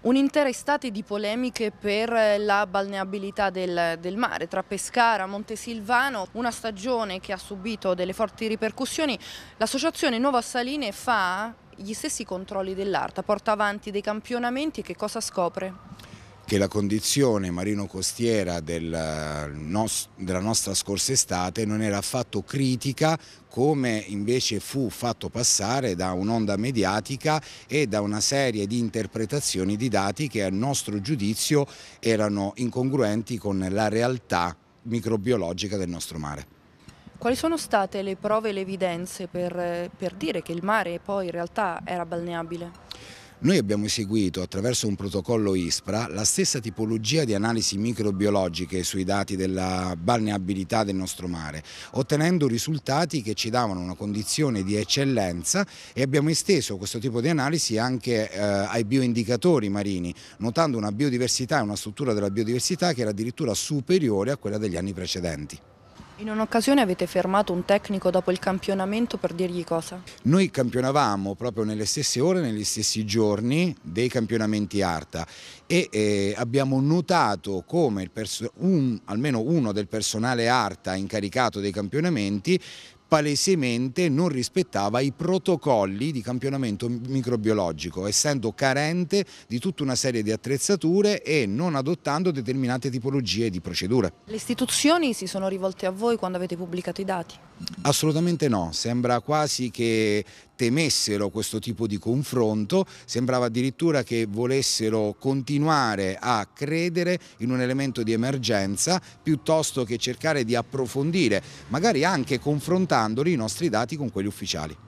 Un'intera estate di polemiche per la balneabilità del, del, mare tra Pescara, e Montesilvano, una stagione che ha subito delle forti ripercussioni. L'associazione Nuova Saline fa gli stessi controlli dell'Arta, porta avanti dei campionamenti e che cosa scopre? che la condizione marino-costiera del eh, della nostra scorsa estate non era affatto critica come invece fu fatto passare da un'onda mediatica e da una serie di interpretazioni di dati che a nostro giudizio erano incongruenti con la realtà microbiologica del nostro mare. Quali sono state le prove e le evidenze per, eh, per dire che il mare poi in realtà era balneabile? Noi abbiamo eseguito attraverso un protocollo ISPRA la stessa tipologia di analisi microbiologiche sui dati della balneabilità del nostro mare, ottenendo risultati che ci davano una condizione di eccellenza e abbiamo esteso questo tipo di analisi anche eh, ai bioindicatori marini, notando una biodiversità e una struttura della biodiversità che era addirittura superiore a quella degli anni precedenti. In un'occasione avete fermato un tecnico dopo il campionamento per dirgli cosa? Noi campionavamo proprio nelle stesse ore, negli stessi giorni dei campionamenti ARTA e eh, abbiamo notato come un, almeno uno del personale ARTA incaricato dei campionamenti palesemente non rispettava i protocolli di campionamento microbiologico, essendo carente di tutta una serie di attrezzature e non adottando determinate tipologie di procedure. Le istituzioni si sono rivolte a voi quando avete pubblicato i dati? Assolutamente no, sembra quasi che temessero questo tipo di confronto, sembrava addirittura che volessero continuare a credere in un elemento di emergenza piuttosto che cercare di approfondire, magari anche confrontandoli i nostri dati con quelli ufficiali.